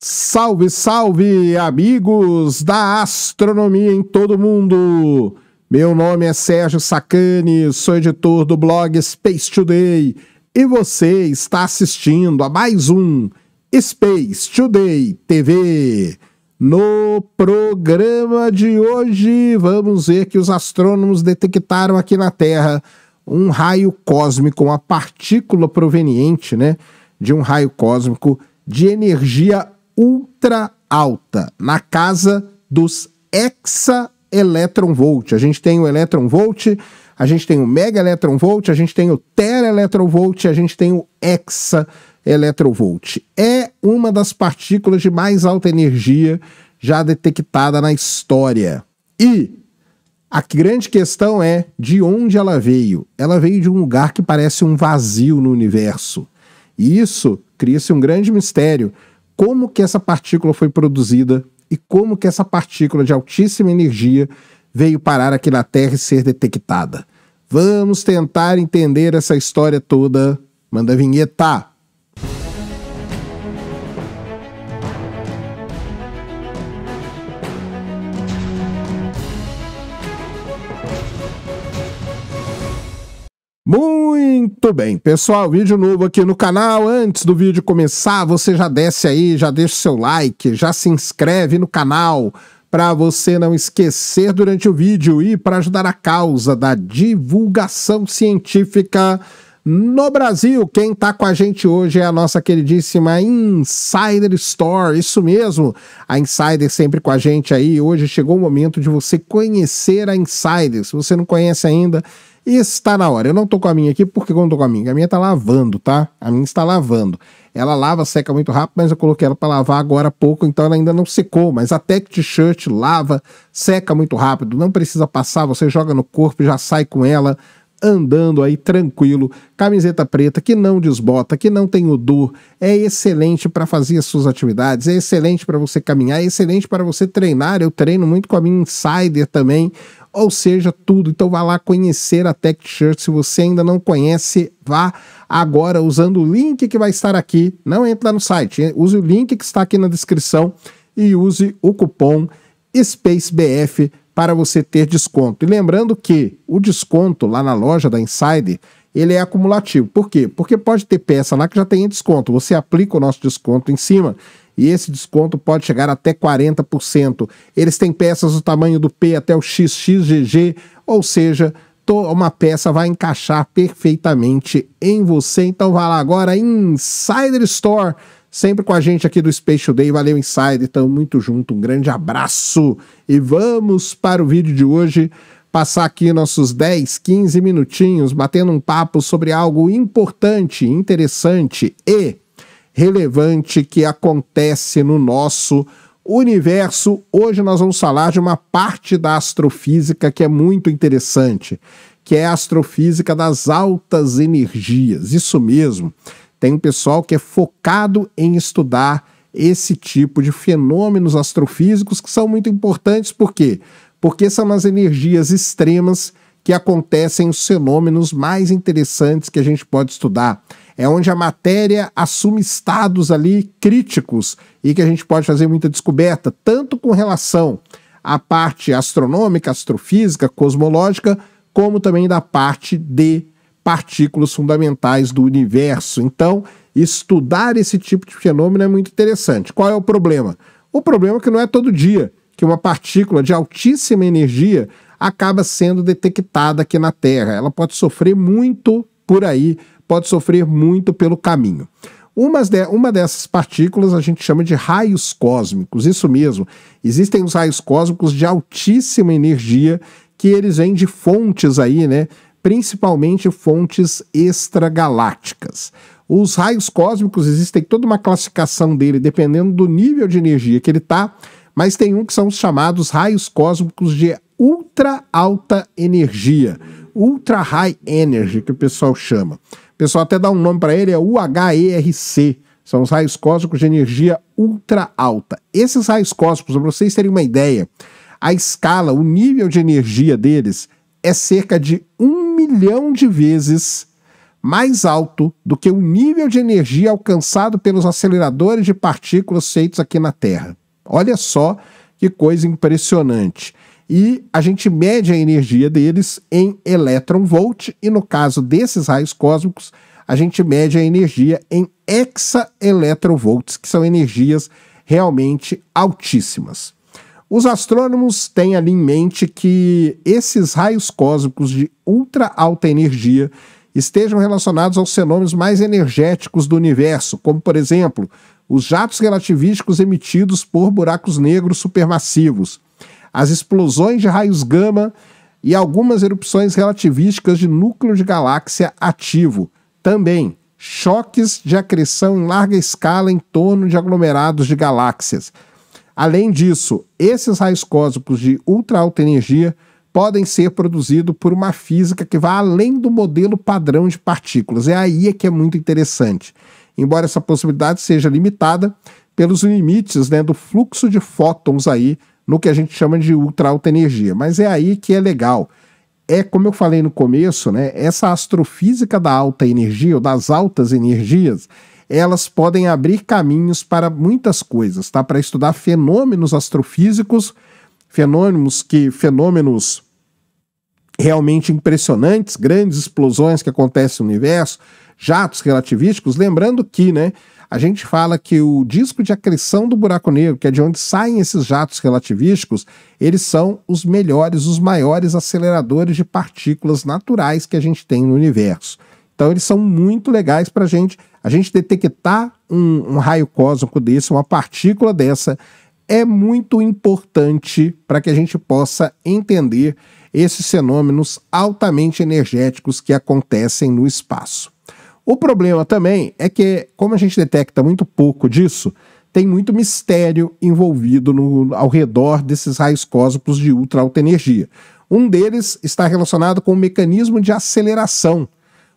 Salve, salve, amigos da astronomia em todo mundo! Meu nome é Sérgio Sacani, sou editor do blog Space Today e você está assistindo a mais um Space Today TV. No programa de hoje, vamos ver que os astrônomos detectaram aqui na Terra um raio cósmico, uma partícula proveniente né, de um raio cósmico de energia ultra alta, na casa dos hexa electron volt. A gente tem o electron volt, a gente tem o mega electron volt, a gente tem o tera electron volt, a gente tem o hexa electron volt. É uma das partículas de mais alta energia já detectada na história. E a grande questão é de onde ela veio. Ela veio de um lugar que parece um vazio no universo. E isso cria-se um grande mistério, como que essa partícula foi produzida e como que essa partícula de altíssima energia veio parar aqui na Terra e ser detectada. Vamos tentar entender essa história toda. Manda vinheta! Bom. Muito bem, pessoal, vídeo novo aqui no canal. Antes do vídeo começar, você já desce aí, já deixa seu like, já se inscreve no canal para você não esquecer durante o vídeo e para ajudar a causa da divulgação científica no Brasil. Quem está com a gente hoje é a nossa queridíssima Insider Store. Isso mesmo, a Insider sempre com a gente aí. Hoje chegou o momento de você conhecer a Insider. Se você não conhece ainda, está na hora. Eu não tô com a minha aqui, porque quando não tô com a minha, a minha tá lavando, tá? A minha está lavando. Ela lava, seca muito rápido, mas eu coloquei ela para lavar agora há pouco, então ela ainda não secou. Mas a Tech T-shirt lava, seca muito rápido, não precisa passar, você joga no corpo, já sai com ela andando aí tranquilo, camiseta preta que não desbota, que não tem odor, é excelente para fazer as suas atividades, é excelente para você caminhar, é excelente para você treinar. Eu treino muito com a minha Insider também, ou seja, tudo. Então vá lá conhecer a Tech Shirt. Se você ainda não conhece, vá agora usando o link que vai estar aqui. Não entre no site, use o link que está aqui na descrição e use o cupom SpaceBF para você ter desconto. E lembrando que o desconto lá na loja da Insider ele é acumulativo. Por quê? Porque pode ter peça lá que já tem desconto. Você aplica o nosso desconto em cima e esse desconto pode chegar até 40%. Eles têm peças do tamanho do P até o XXGG, ou seja, uma peça vai encaixar perfeitamente em você. Então vá lá agora, Insider Store sempre com a gente aqui do Space Today. Valeu, inside, Tamo muito junto. Um grande abraço. E vamos para o vídeo de hoje. Passar aqui nossos 10, 15 minutinhos batendo um papo sobre algo importante, interessante e relevante que acontece no nosso universo. Hoje nós vamos falar de uma parte da astrofísica que é muito interessante, que é a astrofísica das altas energias. Isso mesmo. Tem um pessoal que é focado em estudar esse tipo de fenômenos astrofísicos que são muito importantes, por quê? Porque são nas energias extremas que acontecem os fenômenos mais interessantes que a gente pode estudar. É onde a matéria assume estados ali críticos e que a gente pode fazer muita descoberta, tanto com relação à parte astronômica, astrofísica, cosmológica, como também da parte de partículas fundamentais do universo. Então, estudar esse tipo de fenômeno é muito interessante. Qual é o problema? O problema é que não é todo dia que uma partícula de altíssima energia acaba sendo detectada aqui na Terra. Ela pode sofrer muito por aí, pode sofrer muito pelo caminho. uma dessas partículas a gente chama de raios cósmicos, isso mesmo. Existem os raios cósmicos de altíssima energia que eles vêm de fontes aí, né? principalmente fontes extragalácticas. Os raios cósmicos existem toda uma classificação dele dependendo do nível de energia que ele está, mas tem um que são os chamados raios cósmicos de ultra alta energia, ultra high energy que o pessoal chama. O pessoal até dá um nome para ele, é UHERC. São os raios cósmicos de energia ultra alta. Esses raios cósmicos, para vocês terem uma ideia, a escala, o nível de energia deles é cerca de um milhão de vezes mais alto do que o nível de energia alcançado pelos aceleradores de partículas feitos aqui na Terra. Olha só que coisa impressionante. E a gente mede a energia deles em elétron volt, e no caso desses raios cósmicos, a gente mede a energia em hexaeletrovolts, que são energias realmente altíssimas. Os astrônomos têm ali em mente que esses raios cósmicos de ultra alta energia estejam relacionados aos fenômenos mais energéticos do universo, como, por exemplo, os jatos relativísticos emitidos por buracos negros supermassivos, as explosões de raios gama e algumas erupções relativísticas de núcleo de galáxia ativo. Também choques de acreção em larga escala em torno de aglomerados de galáxias. Além disso, esses raios cósmicos de ultra-alta energia podem ser produzidos por uma física que vai além do modelo padrão de partículas. É aí é que é muito interessante. Embora essa possibilidade seja limitada pelos limites né, do fluxo de fótons aí no que a gente chama de ultra-alta energia. Mas é aí que é legal. É como eu falei no começo, né, essa astrofísica da alta energia ou das altas energias, elas podem abrir caminhos para muitas coisas, tá? Para estudar fenômenos astrofísicos, fenômenos que fenômenos realmente impressionantes, grandes explosões que acontecem no universo, jatos relativísticos, lembrando que, né, a gente fala que o disco de acreção do buraco negro, que é de onde saem esses jatos relativísticos, eles são os melhores, os maiores aceleradores de partículas naturais que a gente tem no universo. Então eles são muito legais para gente. A gente detectar um, um raio cósmico desse, uma partícula dessa, é muito importante para que a gente possa entender esses fenômenos altamente energéticos que acontecem no espaço. O problema também é que, como a gente detecta muito pouco disso, tem muito mistério envolvido no, ao redor desses raios cósmicos de ultra alta energia. Um deles está relacionado com o mecanismo de aceleração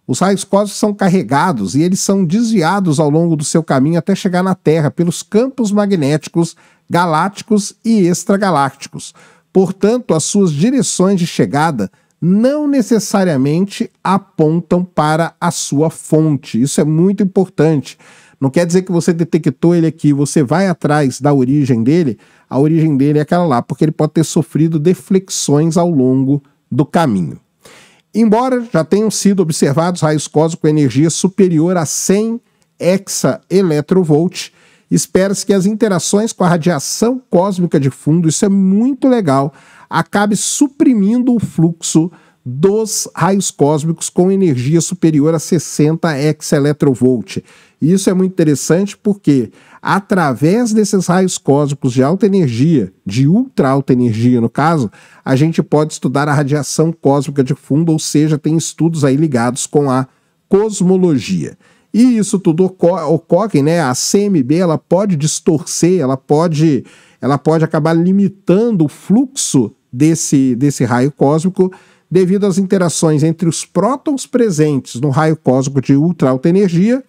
os raios cósmicos são carregados e eles são desviados ao longo do seu caminho até chegar na Terra pelos campos magnéticos galácticos e extragalácticos. Portanto, as suas direções de chegada não necessariamente apontam para a sua fonte. Isso é muito importante. Não quer dizer que você detectou ele aqui, você vai atrás da origem dele, a origem dele é aquela lá, porque ele pode ter sofrido deflexões ao longo do caminho. Embora já tenham sido observados raios cósmicos com energia superior a 100 hexa-eletrovolt, espera-se que as interações com a radiação cósmica de fundo, isso é muito legal, acabe suprimindo o fluxo dos raios cósmicos com energia superior a 60 hexa-eletrovolt. E isso é muito interessante porque, através desses raios cósmicos de alta energia, de ultra alta energia no caso, a gente pode estudar a radiação cósmica de fundo, ou seja, tem estudos aí ligados com a cosmologia. E isso tudo ocorre, né? A CMB ela pode distorcer, ela pode, ela pode acabar limitando o fluxo desse, desse raio cósmico devido às interações entre os prótons presentes no raio cósmico de ultra alta energia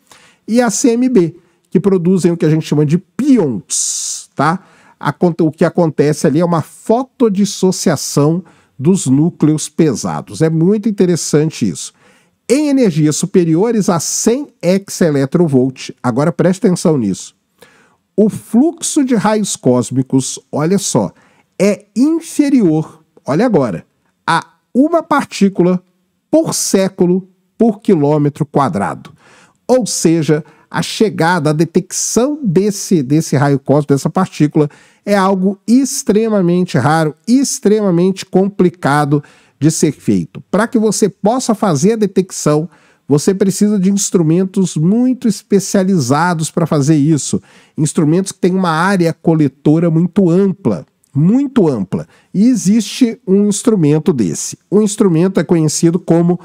e a CMB, que produzem o que a gente chama de pions, tá? o que acontece ali é uma fotodissociação dos núcleos pesados. É muito interessante isso. Em energias superiores a 100 eV, agora preste atenção nisso. O fluxo de raios cósmicos, olha só, é inferior, olha agora, a uma partícula por século por quilômetro quadrado. Ou seja, a chegada, a detecção desse, desse raio cósmico, dessa partícula, é algo extremamente raro, extremamente complicado de ser feito. Para que você possa fazer a detecção, você precisa de instrumentos muito especializados para fazer isso. Instrumentos que têm uma área coletora muito ampla, muito ampla. E existe um instrumento desse. O instrumento é conhecido como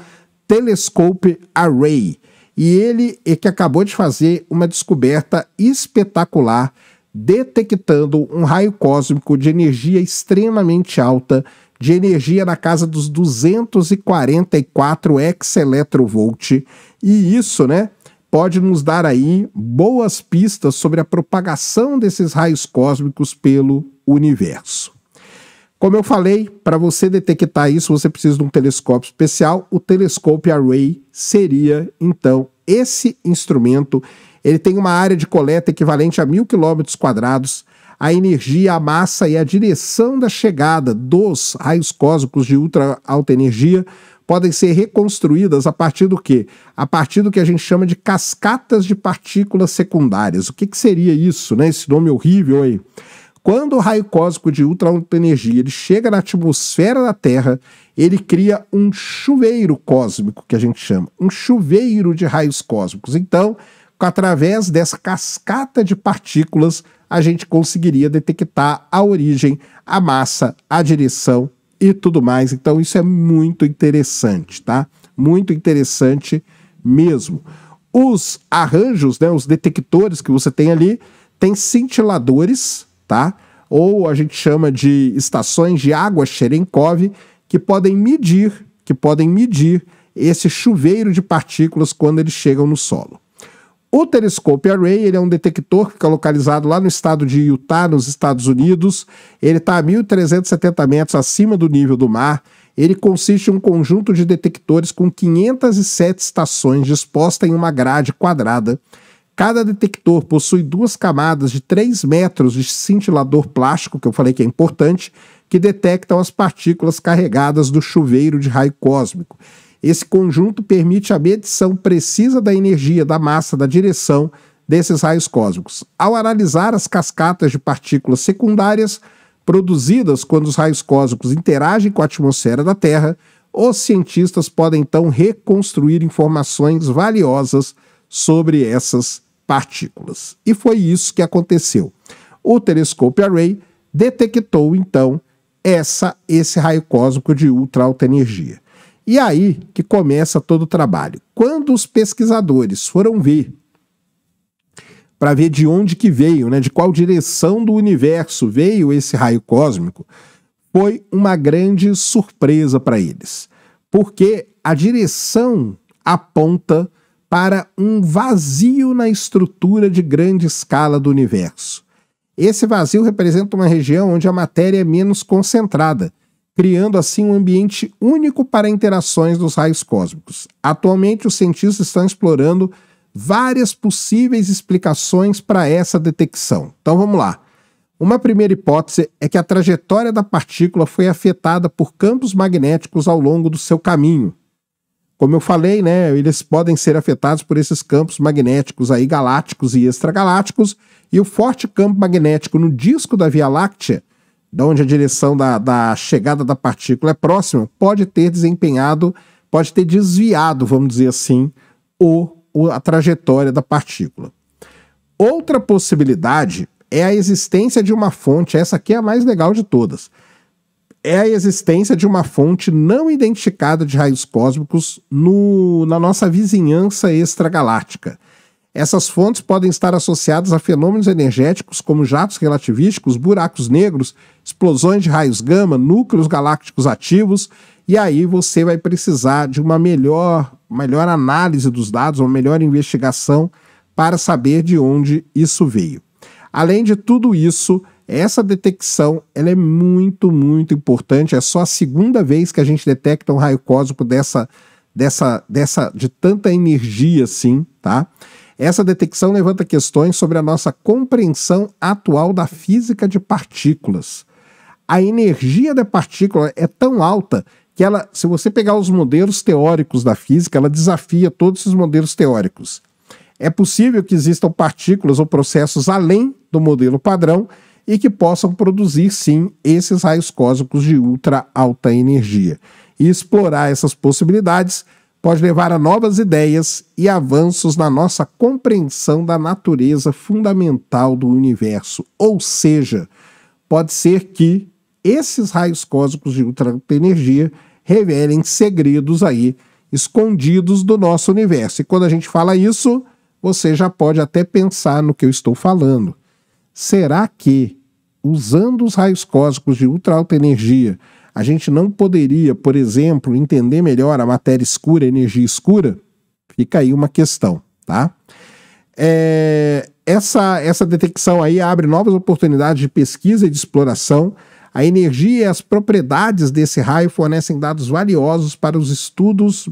Telescope Array e ele é que acabou de fazer uma descoberta espetacular, detectando um raio cósmico de energia extremamente alta, de energia na casa dos 244 exeletrovolt, e isso, né, pode nos dar aí boas pistas sobre a propagação desses raios cósmicos pelo universo. Como eu falei, para você detectar isso, você precisa de um telescópio especial. O telescope array seria, então, esse instrumento. Ele tem uma área de coleta equivalente a mil quilômetros quadrados. A energia, a massa e a direção da chegada dos raios cósmicos de ultra alta energia podem ser reconstruídas a partir do que? A partir do que a gente chama de cascatas de partículas secundárias. O que, que seria isso, né? Esse nome horrível aí. Quando o raio cósmico de ultra alta energia ele chega na atmosfera da Terra, ele cria um chuveiro cósmico, que a gente chama, um chuveiro de raios cósmicos. Então, através dessa cascata de partículas, a gente conseguiria detectar a origem, a massa, a direção e tudo mais. Então, isso é muito interessante, tá? Muito interessante mesmo. Os arranjos, né, os detectores que você tem ali, tem cintiladores tá? Ou a gente chama de estações de água Cherenkov, que podem medir, que podem medir esse chuveiro de partículas quando eles chegam no solo. O telescópio Array ele é um detector que fica localizado lá no estado de Utah, nos Estados Unidos. Ele está a 1.370 metros acima do nível do mar. Ele consiste em um conjunto de detectores com 507 estações dispostas em uma grade quadrada Cada detector possui duas camadas de 3 metros de cintilador plástico, que eu falei que é importante, que detectam as partículas carregadas do chuveiro de raio cósmico. Esse conjunto permite a medição precisa da energia, da massa, da direção desses raios cósmicos. Ao analisar as cascatas de partículas secundárias produzidas quando os raios cósmicos interagem com a atmosfera da Terra, os cientistas podem então reconstruir informações valiosas sobre essas partículas. E foi isso que aconteceu. O telescópio Array detectou então essa esse raio cósmico de ultra alta energia. E aí que começa todo o trabalho. Quando os pesquisadores foram ver para ver de onde que veio, né, de qual direção do universo veio esse raio cósmico, foi uma grande surpresa para eles, porque a direção aponta para um vazio na estrutura de grande escala do universo. Esse vazio representa uma região onde a matéria é menos concentrada, criando assim um ambiente único para interações dos raios cósmicos. Atualmente, os cientistas estão explorando várias possíveis explicações para essa detecção. Então vamos lá. Uma primeira hipótese é que a trajetória da partícula foi afetada por campos magnéticos ao longo do seu caminho, como eu falei, né, eles podem ser afetados por esses campos magnéticos aí galácticos e extragalácticos, e o forte campo magnético no disco da Via Láctea, da onde a direção da, da chegada da partícula é próxima, pode ter desempenhado, pode ter desviado, vamos dizer assim, o, o a trajetória da partícula. Outra possibilidade é a existência de uma fonte, essa aqui é a mais legal de todas é a existência de uma fonte não identificada de raios cósmicos no, na nossa vizinhança extragaláctica. Essas fontes podem estar associadas a fenômenos energéticos como jatos relativísticos, buracos negros, explosões de raios gama, núcleos galácticos ativos, e aí você vai precisar de uma melhor, melhor análise dos dados, uma melhor investigação para saber de onde isso veio. Além de tudo isso, essa detecção ela é muito, muito importante. É só a segunda vez que a gente detecta um raio cósmico dessa, dessa, dessa, de tanta energia assim, tá? Essa detecção levanta questões sobre a nossa compreensão atual da física de partículas. A energia da partícula é tão alta que ela, se você pegar os modelos teóricos da física, ela desafia todos os modelos teóricos. É possível que existam partículas ou processos além do modelo padrão e que possam produzir sim esses raios cósmicos de ultra alta energia. E explorar essas possibilidades pode levar a novas ideias e avanços na nossa compreensão da natureza fundamental do universo. Ou seja, pode ser que esses raios cósmicos de ultra alta energia revelem segredos aí escondidos do nosso universo. E quando a gente fala isso, você já pode até pensar no que eu estou falando. Será que usando os raios cósmicos de ultraalta energia, a gente não poderia, por exemplo, entender melhor a matéria escura, a energia escura? Fica aí uma questão, tá? É, essa, essa detecção aí abre novas oportunidades de pesquisa e de exploração. A energia e as propriedades desse raio fornecem dados valiosos para os estudos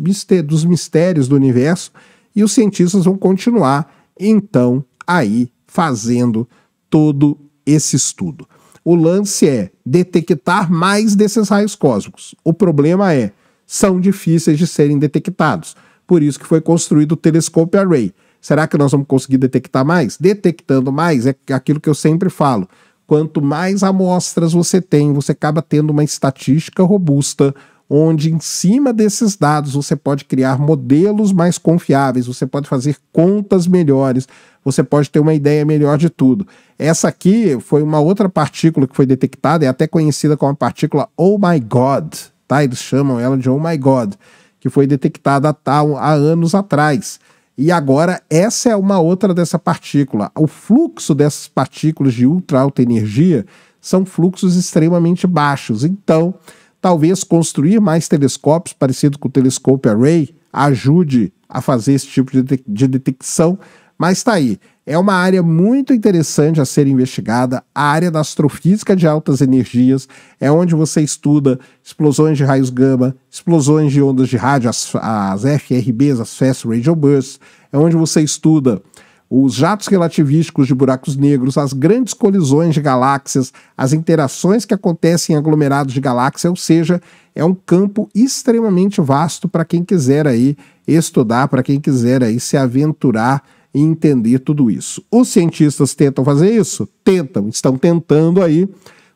dos mistérios do universo e os cientistas vão continuar, então, aí fazendo todo esse estudo. O lance é detectar mais desses raios cósmicos. O problema é, são difíceis de serem detectados. Por isso que foi construído o telescópio Array. Será que nós vamos conseguir detectar mais? Detectando mais é aquilo que eu sempre falo. Quanto mais amostras você tem, você acaba tendo uma estatística robusta onde em cima desses dados você pode criar modelos mais confiáveis, você pode fazer contas melhores, você pode ter uma ideia melhor de tudo. Essa aqui foi uma outra partícula que foi detectada, é até conhecida como a partícula Oh My God, tá? Eles chamam ela de Oh My God, que foi detectada há, há anos atrás. E agora essa é uma outra dessa partícula. O fluxo dessas partículas de ultra alta energia são fluxos extremamente baixos. Então, Talvez construir mais telescópios, parecido com o telescópio Array, ajude a fazer esse tipo de, de, de detecção, mas está aí. É uma área muito interessante a ser investigada, a área da astrofísica de altas energias, é onde você estuda explosões de raios gama, explosões de ondas de rádio, as, as FRBs, as Fast Radio Bursts, é onde você estuda os jatos relativísticos de buracos negros, as grandes colisões de galáxias, as interações que acontecem em aglomerados de galáxias, ou seja, é um campo extremamente vasto para quem quiser aí estudar, para quem quiser aí se aventurar e entender tudo isso. Os cientistas tentam fazer isso? Tentam, estão tentando aí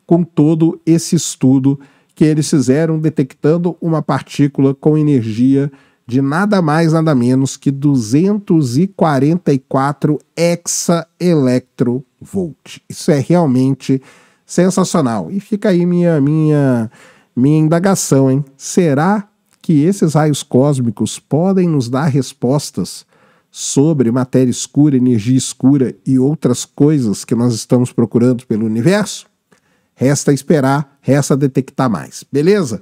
com todo esse estudo que eles fizeram detectando uma partícula com energia de nada mais, nada menos que 244 hexa-electrovolt. Isso é realmente sensacional. E fica aí minha, minha, minha indagação, hein? Será que esses raios cósmicos podem nos dar respostas sobre matéria escura, energia escura e outras coisas que nós estamos procurando pelo universo? Resta esperar, resta detectar mais, beleza?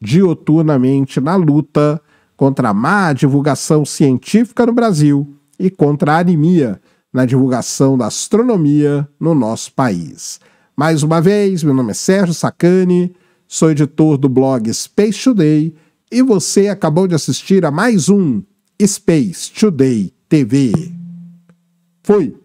dioturnamente na luta contra a má divulgação científica no Brasil e contra a anemia na divulgação da astronomia no nosso país. Mais uma vez, meu nome é Sérgio Sacani, sou editor do blog Space Today e você acabou de assistir a mais um Space Today TV. Fui!